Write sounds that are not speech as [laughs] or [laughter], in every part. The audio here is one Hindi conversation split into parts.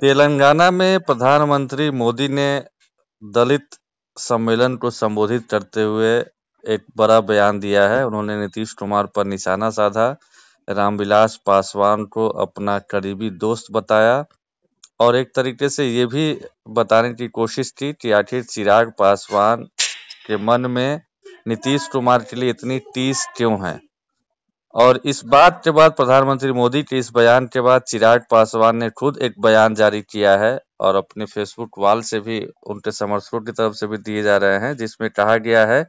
तेलंगाना में प्रधानमंत्री मोदी ने दलित सम्मेलन को संबोधित करते हुए एक बड़ा बयान दिया है उन्होंने नीतीश कुमार पर निशाना साधा रामविलास पासवान को अपना करीबी दोस्त बताया और एक तरीके से ये भी बताने की कोशिश की कि आखिर चिराग पासवान के मन में नीतीश कुमार के लिए इतनी टीस क्यों है और इस बात के बाद प्रधानमंत्री मोदी के इस बयान के बाद चिराग पासवान ने खुद एक बयान जारी किया है और अपने फेसबुक वाल से भी उनके समर्थकों की तरफ से भी दिए जा रहे हैं जिसमें कहा गया है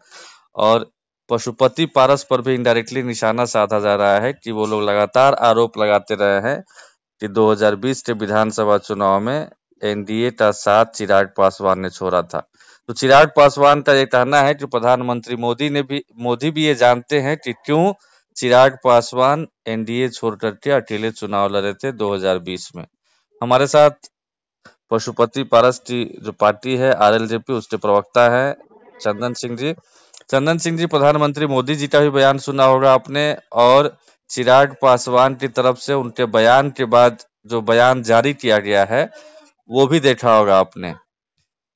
और पशुपति पारस पर भी इंडायरेक्टली निशाना साधा जा रहा है कि वो लोग लगातार आरोप लगाते रहे हैं कि 2020 के विधानसभा चुनाव में एनडीए का साथ चिराग पासवान ने छोड़ा था तो चिराग पासवान का ये कहना है कि प्रधानमंत्री मोदी ने भी मोदी भी ये जानते हैं कि क्यों चिराग पासवान एनडीए छोड़कर के अकेले चुनाव लड़े थे 2020 में हमारे साथ पशुपति पारस की जो पार्टी है आरएलजेपी उसके प्रवक्ता है चंदन सिंह जी चंदन सिंह जी प्रधानमंत्री मोदी जी का भी बयान सुना होगा आपने और चिराग पासवान की तरफ से उनके बयान के बाद जो बयान जारी किया गया है वो भी देखा होगा आपने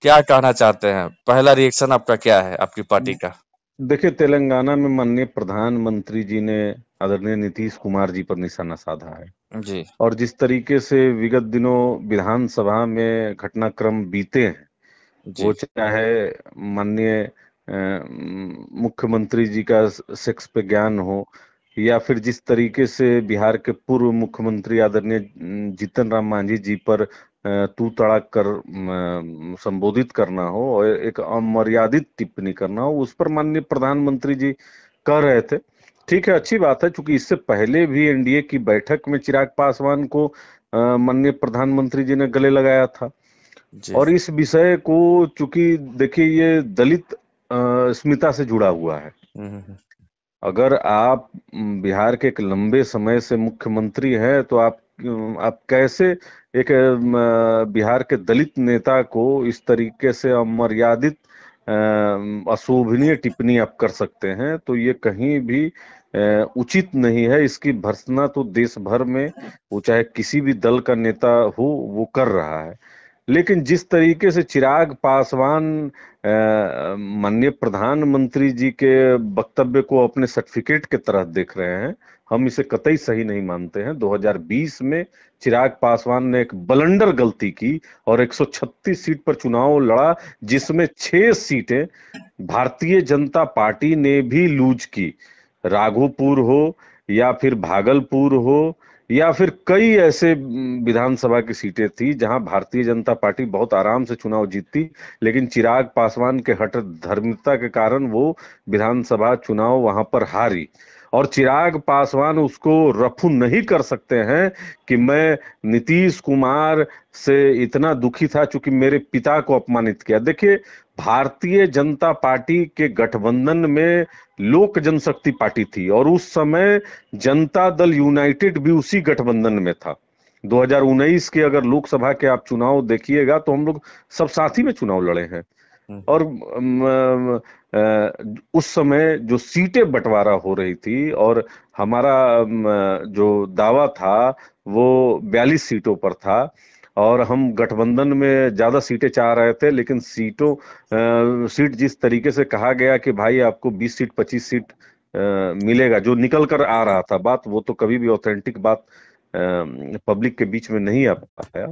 क्या कहना चाहते हैं पहला रिएक्शन आपका क्या है आपकी पार्टी का देखिए तेलंगाना में माननीय प्रधानमंत्री जी ने आदरणीय नीतीश कुमार जी पर निशाना साधा है जी और जिस तरीके से विगत दिनों विधानसभा में घटनाक्रम बीते हैं वो चाहे माननीय मुख्यमंत्री जी का सेक्स पे ज्ञान हो या फिर जिस तरीके से बिहार के पूर्व मुख्यमंत्री आदरणीय जीतन राम मांझी जी पर तू तड़ाक कर संबोधित करना हो और एक अमर्यादित टिप्पणी करना हो उस पर माननीय प्रधानमंत्री जी कह रहे थे ठीक है अच्छी बात है क्योंकि इससे पहले भी एनडीए की बैठक में चिराग पासवान को माननीय प्रधानमंत्री जी ने गले लगाया था और इस विषय को चूंकि देखिए ये दलित स्मिता से जुड़ा हुआ है हम्म, हम्म, हम्म। अगर आप बिहार के एक लंबे समय से मुख्यमंत्री हैं तो आप आप कैसे एक बिहार के दलित नेता को इस तरीके से अमर्यादित अशोभनीय टिप्पणी आप कर सकते हैं तो ये कहीं भी उचित नहीं है इसकी भर्सना तो देश भर में वो चाहे किसी भी दल का नेता हो वो कर रहा है लेकिन जिस तरीके से चिराग पासवान माननीय प्रधानमंत्री जी के वक्तव्य को अपने सर्टिफिकेट के तरह देख रहे हैं हम इसे कतई सही नहीं मानते हैं 2020 में चिराग पासवान ने एक बलंडर गलती की और 136 सीट पर चुनाव लड़ा जिसमें छह सीटें भारतीय जनता पार्टी ने भी लूज की राघोपुर हो या फिर भागलपुर हो या फिर कई ऐसे विधानसभा की सीटें थी जहां भारतीय जनता पार्टी बहुत आराम से चुनाव जीतती लेकिन चिराग पासवान के हट धर्मता के कारण वो विधानसभा चुनाव वहां पर हारी और चिराग पासवान उसको रफू नहीं कर सकते हैं कि मैं नीतीश कुमार से इतना दुखी था चूंकि मेरे पिता को अपमानित किया देखिए भारतीय जनता पार्टी के गठबंधन में लोक जनशक्ति पार्टी थी और उस समय जनता दल यूनाइटेड भी उसी गठबंधन में था 2019 के अगर लोकसभा के आप चुनाव देखिएगा तो हम लोग सब साथ ही में चुनाव लड़े हैं हम्म। और उस समय जो सीटें बंटवारा हो रही थी और हमारा जो दावा था वो बयालीस सीटों पर था और हम गठबंधन में ज़्यादा सीटें चाह रहे थे लेकिन सीटों आ, सीट जिस तरीके से कहा गया कि भाई आपको 20 सीट 25 सीट आ, मिलेगा जो निकल कर आ रहा था बात वो तो कभी भी ऑथेंटिक बात आ, पब्लिक के बीच में नहीं आ पाया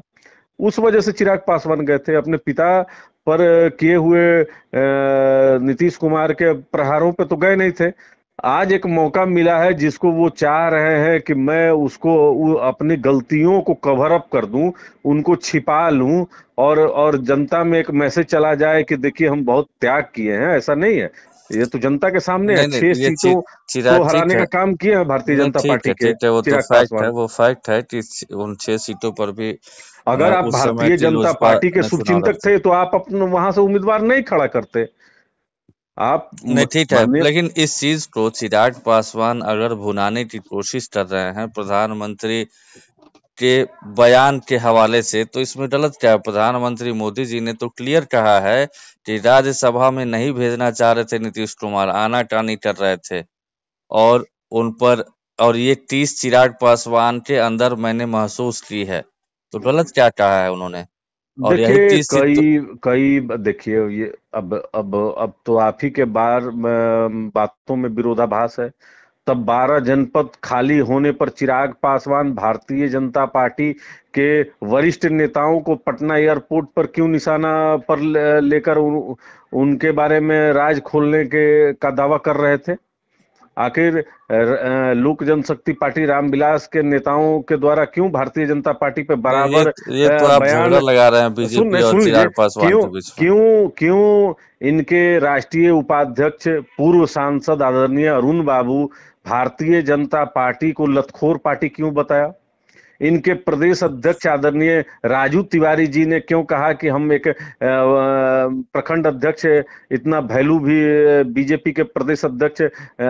उस वजह से चिराग पासवान गए थे अपने पिता पर किए हुए नीतीश कुमार के प्रहारों पे तो गए नहीं थे आज एक मौका मिला है जिसको वो चाह रहे हैं कि मैं उसको अपनी गलतियों को कवर अप कर दूं उनको छिपा लूं और और जनता में एक मैसेज चला जाए कि देखिए हम बहुत त्याग किए हैं ऐसा नहीं है ये तो जनता के सामने नहीं, है छह सीटों को हराने का काम किया है भारतीय जनता पार्टी के वो फैक्ट है वो फैक्ट तो है कि उन छह सीटों पर भी अगर आप भारतीय जनता पार्टी के शुभचिंतक थे, थे तो आप अपने वहां से उम्मीदवार नहीं खड़ा करते आप नहीं ठीक है लेकिन इस चीज को चिराग पासवान अगर भुनाने की कोशिश कर रहे हैं प्रधानमंत्री के बयान के हवाले से तो इसमें गलत क्या है प्रधानमंत्री मोदी जी ने तो क्लियर कहा है कि राज्यसभा में नहीं भेजना चाह रहे थे नीतीश कुमार आना टानी कर रहे थे और उन पर और ये तीस चिराग पासवान के अंदर मैंने महसूस की है तो गलत क्या कहा है उन्होंने और देखिए कई तो... कई देखिए ये अब अब अब तो आप ही के बार बातों में विरोधाभास है तब बारह जनपद खाली होने पर चिराग पासवान भारतीय जनता पार्टी के वरिष्ठ नेताओं को पटना एयरपोर्ट पर क्यों निशाना पर लेकर उन, उनके बारे में राज खोलने के का दावा कर रहे थे आखिर लोक जनशक्ति पार्टी रामविलास के नेताओं के द्वारा क्यों भारतीय जनता पार्टी पे बराबर ये, ये तो आप बयान लगा रहे हैं बीजेपी और चिराग पासवान क्यों क्यों क्यों इनके राष्ट्रीय उपाध्यक्ष पूर्व सांसद आदरणीय अरुण बाबू भारतीय जनता पार्टी को लतखोर पार्टी क्यों बताया इनके प्रदेश अध्यक्ष आदरणीय राजू तिवारी जी ने क्यों कहा कि हम एक प्रखंड अध्यक्ष इतना वैल्यू भी बीजेपी के प्रदेश अध्यक्ष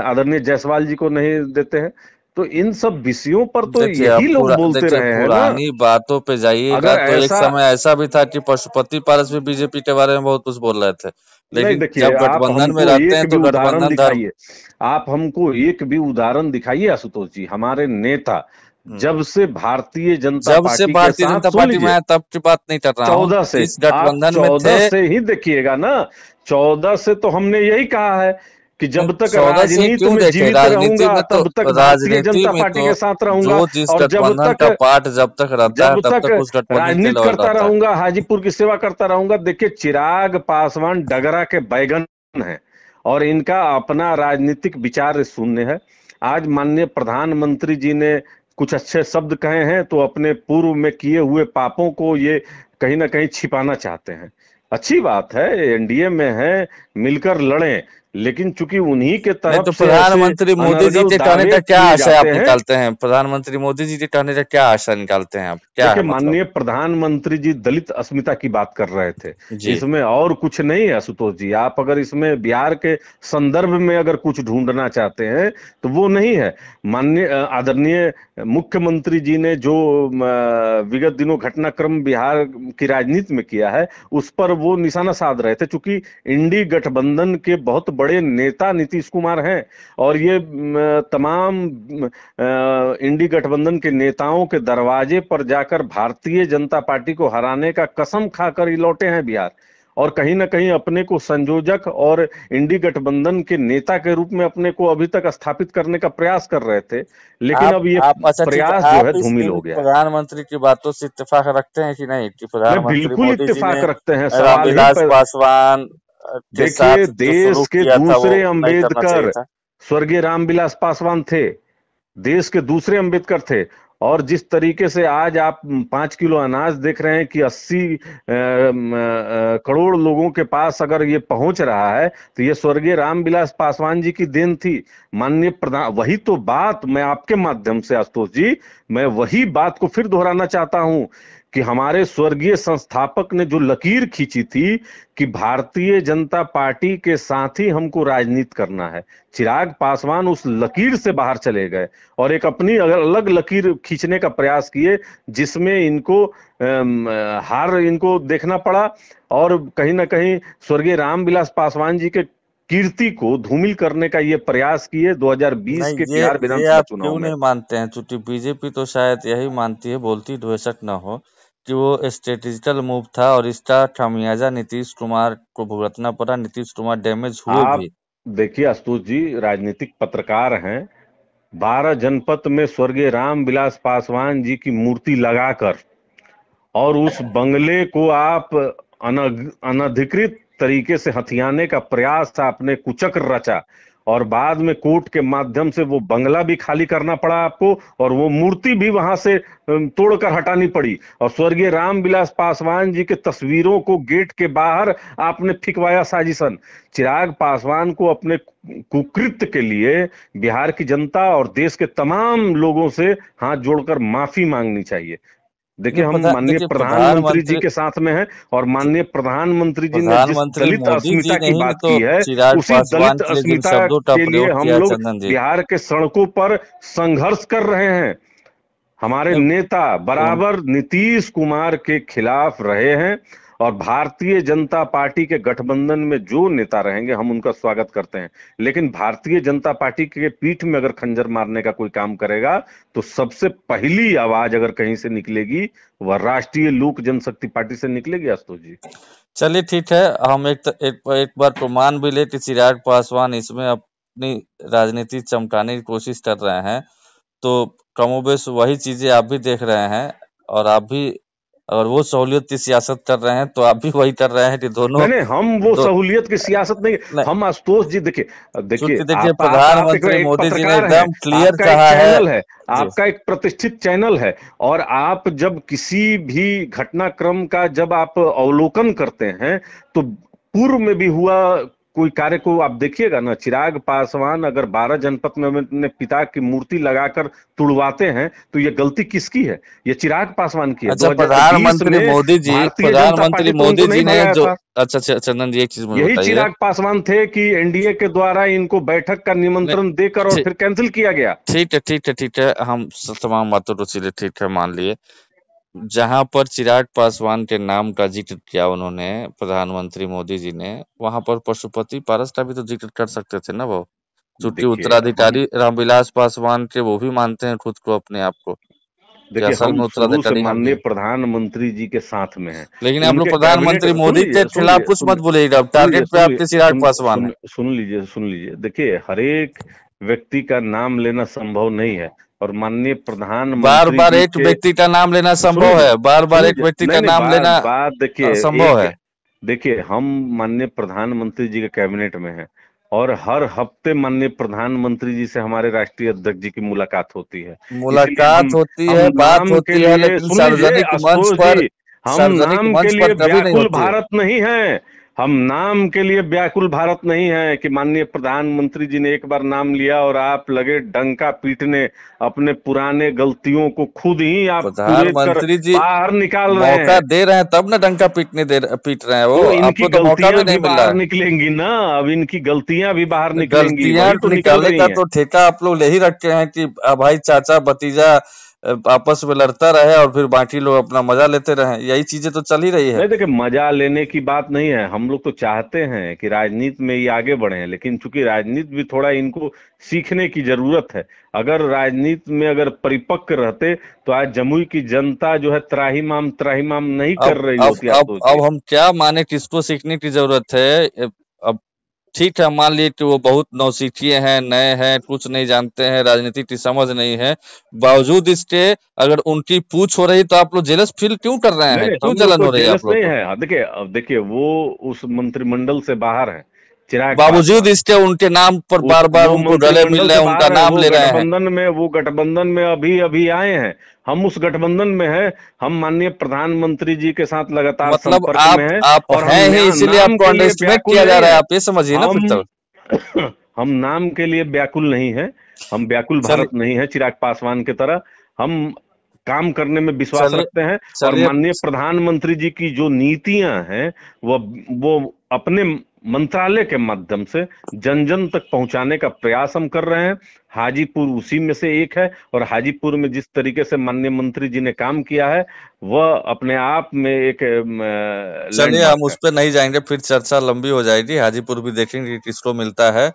आदरणीय जायसवाल जी को नहीं देते हैं तो इन सब विषयों पर तो यही लोग बोलते रहे हैं पुरानी बातों पे जाइएगा तो एक समय ऐसा भी था कि पशुपति पारस भी बीजेपी के बारे में बहुत कुछ बोल रहे थे लेकिन जब गठबंधन में रहते हैं तो गठबंधन आप हमको एक भी उदाहरण दिखाइए आशुतोष जी हमारे नेता हम्म। जब से भारतीय जनता जब से भारतीय जनता पार्टी में तब की बात नहीं कर रहा चौदह से गठबंधन चौदह से ही देखिएगा ना चौदह से तो हमने यही कहा है कि जब तक राजनीति में जीवित तो रहूंगा तब तक भारतीय जनता पार्टी तो के साथ रहूंगा और जब तक पार्ट जब तक रहता है तब तक उस राजनीति करता रहूंगा हाजीपुर की सेवा करता रहूंगा देखिए चिराग पासवान डगरा के बैगन है और इनका अपना राजनीतिक विचार शून्य है आज माननीय प्रधानमंत्री जी ने कुछ अच्छे शब्द कहे हैं तो अपने पूर्व में किए हुए पापों को ये कहीं ना कहीं छिपाना चाहते हैं अच्छी बात है एनडीए में है मिलकर लड़ें लेकिन चूंकि उन्हीं के तरफ तो प्रधानमंत्री मोदी जी के कहने का क्या आशा आप निकालते हैं प्रधानमंत्री मोदी जी के कहने का क्या आशा निकालते हैं आप क्या है मतलब? माननीय मतलब? प्रधानमंत्री जी दलित अस्मिता की बात कर रहे थे इसमें और कुछ नहीं है आशुतोष जी आप अगर इसमें बिहार के संदर्भ में अगर कुछ ढूंढना चाहते हैं तो वो नहीं है माननीय आदरणीय मुख्यमंत्री जी ने जो विगत दिनों घटनाक्रम बिहार की राजनीति में किया है उस पर वो निशाना साध रहे थे चूंकि इंडी गठबंधन के बहुत बड़े नेता नीतीश कुमार हैं और ये तमाम इंडी गठबंधन के नेताओं के दरवाजे पर जाकर भारतीय जनता पार्टी को हराने का कसम खाकर ही लौटे हैं बिहार और कहीं ना कहीं अपने को संयोजक और इंडी गठबंधन के नेता के रूप में अपने को अभी तक स्थापित करने का प्रयास कर रहे थे लेकिन आप, अब ये आप, अच्छा, प्रयास जो है धूमिल हो गया प्रधानमंत्री की बातों से इत्तेफाक रखते हैं कि नहीं कि प्रधानमंत्री बिल्कुल इत्तेफाक रखते हैं पासवान देखिए देश के दूसरे अंबेडकर स्वर्गीय रामविलास पासवान थे देश के दूसरे अंबेडकर थे और जिस तरीके से आज आप पांच किलो अनाज देख रहे हैं कि अस्सी करोड़ लोगों के पास अगर ये पहुंच रहा है तो ये स्वर्गीय रामविलास पासवान जी की देन थी माननीय प्रधान वही तो बात मैं आपके माध्यम से आशुतोष जी मैं वही बात को फिर दोहराना चाहता हूं कि हमारे स्वर्गीय संस्थापक ने जो लकीर खींची थी कि भारतीय जनता पार्टी के साथ ही हमको राजनीति करना है चिराग पासवान उस लकीर से बाहर चले गए और एक अपनी अलग लकीर खींचने का प्रयास किए जिसमें इनको हार इनको देखना पड़ा और कहीं ना कहीं स्वर्गीय रामविलास पासवान जी के कीर्ति को धूमिल करने का ये प्रयास किए 2020 के बिहार विधानसभा चुनाव में मानते हैं चूंकि बीजेपी तो शायद यही मानती है बोलती द्वेषक न हो कि वो स्ट्रेटेजिकल मूव था और इसका खामियाजा नीतीश कुमार को भुगतना पड़ा नीतीश कुमार डैमेज हुए भी देखिए अस्तुत जी राजनीतिक पत्रकार हैं बारह जनपद में स्वर्गीय राम विलास पासवान जी की मूर्ति लगाकर और उस बंगले को आप अनधिकृत तरीके से हथियाने का प्रयास था आपने कुचक्र रचा और बाद में कोर्ट के माध्यम से वो बंगला भी खाली करना पड़ा आपको और वो मूर्ति भी वहां से तोड़कर हटानी पड़ी और स्वर्गीय रामविलास पासवान जी के तस्वीरों को गेट के बाहर आपने फिकवाया साजिशन चिराग पासवान को अपने कुकृत्य के लिए बिहार की जनता और देश के तमाम लोगों से हाथ जोड़कर माफी मांगनी चाहिए देखिए हम माननीय प्रधानमंत्री जी के साथ में हैं और माननीय प्रधानमंत्री जी ने जिस दलित अस्मिता की बात तो की है उसी दलित अस्मिता के लिए हम लोग बिहार के सड़कों पर संघर्ष कर रहे हैं हमारे नेता बराबर नीतीश कुमार के खिलाफ रहे हैं और भारतीय जनता पार्टी के गठबंधन में जो नेता रहेंगे हम उनका स्वागत करते हैं लेकिन भारतीय जनता पार्टी के पीठ में अगर खंजर मारने का कोई काम करेगा तो सबसे पहली आवाज अगर कहीं से निकलेगी वह राष्ट्रीय लोक जनशक्ति पार्टी से निकलेगी अस्तु जी चलिए ठीक है हम एक, एक, एक बार प्रमाण भी ले कि चिराग पासवान इसमें अपनी राजनीति चमकाने की कोशिश कर रहे हैं तो कमोबेश वही चीजें आप भी देख रहे हैं और आप भी अगर वो सहूलियत की सियासत कर रहे हैं तो आप भी वही कर रहे हैं कि दोनों नहीं, हम वो दो... सहूलियत की सियासत नहीं, नहीं हम आशुतोष जी देखिए देखिए देखिए प्रधानमंत्री मोदी जी ने एकदम क्लियर कहा है आपका एक प्रतिष्ठित चैनल है और आप जब किसी भी घटनाक्रम का जब आप अवलोकन करते हैं तो पूर्व में भी हुआ कोई कार्य को आप देखिएगा ना चिराग पासवान अगर बारह जनपद में अपने पिता की मूर्ति लगाकर तुड़वाते हैं तो ये गलती किसकी है ये चिराग पासवान की है अच्छा, प्रधानमंत्री मोदी जी प्रधानमंत्री मोदी जी ने जो अच्छा चंदन अच्छा, अच्छा, जी एक चीज यही चिराग पासवान थे कि एनडीए के द्वारा इनको बैठक का निमंत्रण देकर और फिर कैंसिल किया गया ठीक है ठीक है ठीक है हम तमाम बातों रुचि ठीक है मान लिए जहां पर चिराग पासवान के नाम का जिक्र किया उन्होंने प्रधानमंत्री मोदी जी ने वहां पर पशुपति पारस का भी तो जिक्र कर सकते थे ना वो चूंकि उत्तराधिकारी रामविलास पासवान के वो भी मानते हैं खुद को अपने आप को देखिए प्रधानमंत्री जी के साथ में है लेकिन आप लोग प्रधानमंत्री मोदी के खिलाफ कुछ मत बोलेगा टारगेट पे आपके चिराग पासवान सुन लीजिए सुन लीजिए देखिए हरेक व्यक्ति का नाम लेना संभव नहीं है और माननीय प्रधान बार बार एक व्यक्ति का नाम लेना संभव है बार बार एक व्यक्ति का नाम लेना बात देखिए संभव है देखिए हम माननीय प्रधानमंत्री जी के कैबिनेट में हैं और हर हफ्ते माननीय प्रधानमंत्री जी से हमारे राष्ट्रीय अध्यक्ष जी की मुलाकात होती है मुलाकात हम, होती है बात होती है लेकिन सार्वजनिक मंच पर हम नाम के लिए व्याकुल भारत नहीं है हम नाम के लिए व्याकुल भारत नहीं है कि माननीय प्रधानमंत्री जी ने एक बार नाम लिया और आप लगे डंका पीटने अपने पुराने गलतियों को खुद ही आप प्रधानमंत्री जी बाहर निकाल रहे हैं दे रहे हैं तब ना डंका पीटने दे पीट रहे हैं वो तो इनकी तो गलतियां भी नहीं बाहर निकलेंगी ना अब इनकी गलतियां भी बाहर निकलेंगी तो निकालने का तो ठेका आप लोग ले ही रखे हैं कि भाई चाचा भतीजा आपस में लड़ता रहे और फिर बाकी लोग अपना मजा लेते रहे यही चीजें तो चल ही रही है नहीं देखिए मजा लेने की बात नहीं है हम लोग तो चाहते हैं कि राजनीति में ये आगे बढ़े लेकिन चूंकि राजनीति भी थोड़ा इनको सीखने की जरूरत है अगर राजनीति में अगर परिपक्व रहते तो आज जमुई की जनता जो है त्राहीमाम त्राहीमाम नहीं अब, कर रही अब, होती अब, अब हम क्या माने किसको सीखने की जरूरत है ठीक है मान लीजिए कि वो बहुत नौसिखिए हैं नए हैं कुछ नहीं जानते हैं राजनीति की समझ नहीं है बावजूद इसके अगर उनकी पूछ हो रही तो आप लोग जेलस फील क्यों कर रहे हैं क्यों जलन हो तो रही है आप लोग तो? देखिए देखिए वो उस मंत्रिमंडल से बाहर है बावजूद इसके उनके नाम पर बार बार उनको गले मिल रहे हैं उनका नाम ले रहे हैं गठबंधन में वो गठबंधन में अभी अभी आए हैं हम उस गठबंधन में हैं हम माननीय प्रधानमंत्री जी के साथ लगातार मतलब आप, में हैं आप और हैं ही इसीलिए आपको अंडरस्टिमेट किया जा रहा है आप ये समझिए ना मित्र तो। [coughs] हम नाम के लिए व्याकुल नहीं है हम व्याकुल भारत नहीं है चिराग पासवान की तरह हम काम करने में विश्वास रखते हैं और माननीय प्रधानमंत्री जी की जो नीतियां हैं वो वो अपने मंत्रालय के माध्यम से जन जन तक पहुंचाने का प्रयास हम कर रहे हैं हाजीपुर उसी में से एक है और हाजीपुर में जिस तरीके से माननीय मंत्री जी ने काम किया है वह अपने आप में एक चलिए हम उस पर नहीं जाएंगे फिर चर्चा लंबी हो जाएगी हाजीपुर भी देखेंगे किसको मिलता है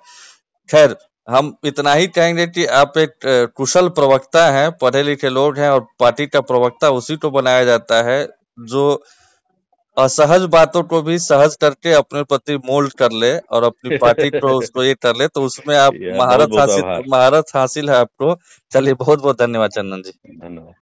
खैर हम इतना ही कहेंगे कि आप एक कुशल प्रवक्ता हैं पढ़े लिखे लोग हैं और पार्टी का प्रवक्ता उसी को बनाया जाता है जो असहज बातों को भी सहज करके अपने प्रति मोल्ड कर ले और अपनी पार्टी को [laughs] उसको ये कर ले तो उसमें आप महारत हासिल महारत हासिल है आपको चलिए बहुत बहुत धन्यवाद चंदन जी धन्यवाद